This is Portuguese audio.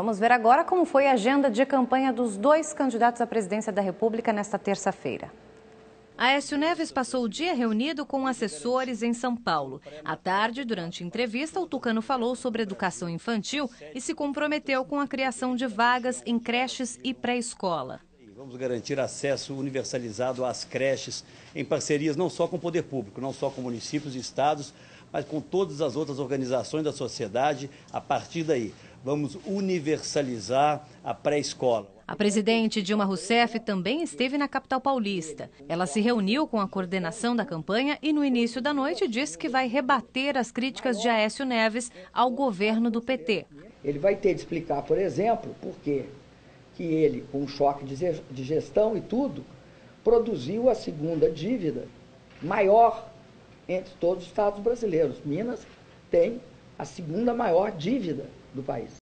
Vamos ver agora como foi a agenda de campanha dos dois candidatos à presidência da República nesta terça-feira. Aécio Neves passou o dia reunido com assessores em São Paulo. À tarde, durante entrevista, o Tucano falou sobre educação infantil e se comprometeu com a criação de vagas em creches e pré-escola. Vamos garantir acesso universalizado às creches, em parcerias não só com o poder público, não só com municípios e estados, mas com todas as outras organizações da sociedade a partir daí vamos universalizar a pré-escola. A presidente Dilma Rousseff também esteve na capital paulista. Ela se reuniu com a coordenação da campanha e, no início da noite, disse que vai rebater as críticas de Aécio Neves ao governo do PT. Ele vai ter de explicar, por exemplo, por quê? que ele, com um choque de gestão e tudo, produziu a segunda dívida maior entre todos os estados brasileiros. Minas tem a segunda maior dívida do país.